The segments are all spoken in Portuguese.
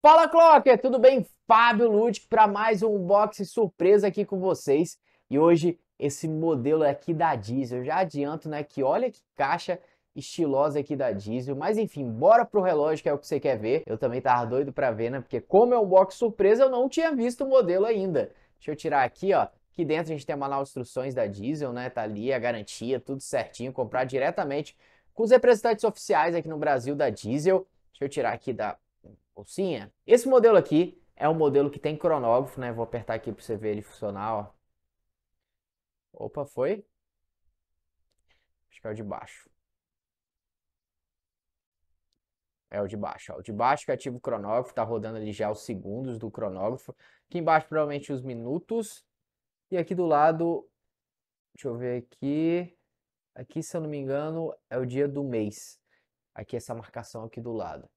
Fala Clocker, tudo bem? Fábio Lute para mais um unboxing surpresa aqui com vocês. E hoje esse modelo aqui da Diesel, eu já adianto, né, que olha que caixa estilosa aqui da Diesel, mas enfim, bora pro relógio que é o que você quer ver. Eu também tava doido para ver, né? Porque como é um box surpresa, eu não tinha visto o modelo ainda. Deixa eu tirar aqui, ó. Aqui dentro a gente tem uma manual de instruções da Diesel, né? Tá ali a garantia, tudo certinho, comprar diretamente com os representantes oficiais aqui no Brasil da Diesel. Deixa eu tirar aqui da bolsinha. Esse modelo aqui é um modelo que tem cronógrafo, né? Vou apertar aqui para você ver ele funcionar, ó. Opa, foi? Acho que é o de baixo. É o de baixo, ó. O de baixo que ativa o cronógrafo, tá rodando ali já os segundos do cronógrafo. Aqui embaixo, provavelmente, os minutos. E aqui do lado, deixa eu ver aqui. Aqui, se eu não me engano, é o dia do mês. Aqui essa marcação aqui do lado.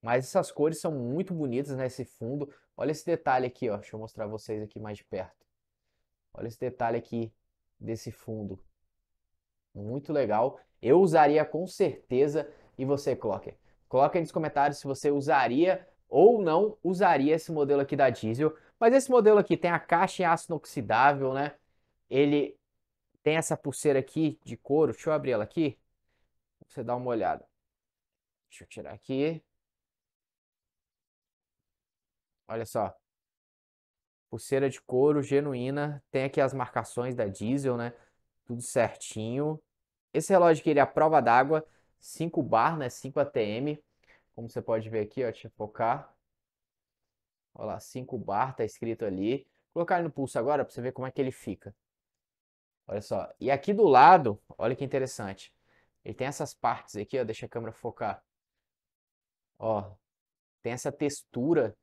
Mas essas cores são muito bonitas nesse né, fundo. Olha esse detalhe aqui, ó. Deixa eu mostrar vocês aqui mais de perto. Olha esse detalhe aqui desse fundo. Muito legal. Eu usaria com certeza. E você, Clocker? Coloca aí nos comentários se você usaria ou não usaria esse modelo aqui da Diesel. Mas esse modelo aqui tem a caixa em aço inoxidável, né? Ele tem essa pulseira aqui de couro. Deixa eu abrir ela aqui. Você dá uma olhada. Deixa eu tirar aqui. Olha só. Pulseira de couro genuína. Tem aqui as marcações da diesel, né? Tudo certinho. Esse relógio aqui, ele é a prova d'água. 5 bar, né? 5 ATM. Como você pode ver aqui, ó. Deixa eu focar. Olha lá, 5 bar, tá escrito ali. Vou colocar ele no pulso agora pra você ver como é que ele fica. Olha só. E aqui do lado, olha que interessante. Ele tem essas partes aqui, ó. Deixa a câmera focar. Ó. Tem essa textura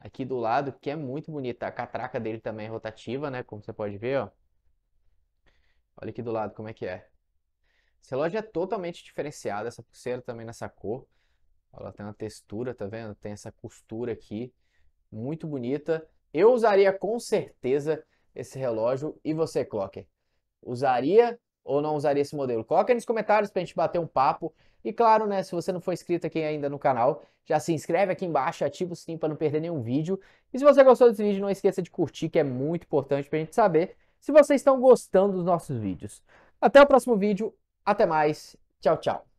aqui do lado, que é muito bonita. A catraca dele também é rotativa, né? Como você pode ver, ó. Olha aqui do lado como é que é. Esse relógio é totalmente diferenciado, essa pulseira também nessa cor. Ela tem uma textura, tá vendo? Tem essa costura aqui, muito bonita. Eu usaria com certeza esse relógio e você, Clocker? Usaria ou não usaria esse modelo? Coloca aí nos comentários para a gente bater um papo. E claro, né, se você não for inscrito aqui ainda no canal, já se inscreve aqui embaixo, ativa o sininho para não perder nenhum vídeo. E se você gostou desse vídeo, não esqueça de curtir, que é muito importante para a gente saber se vocês estão gostando dos nossos vídeos. Até o próximo vídeo, até mais, tchau, tchau.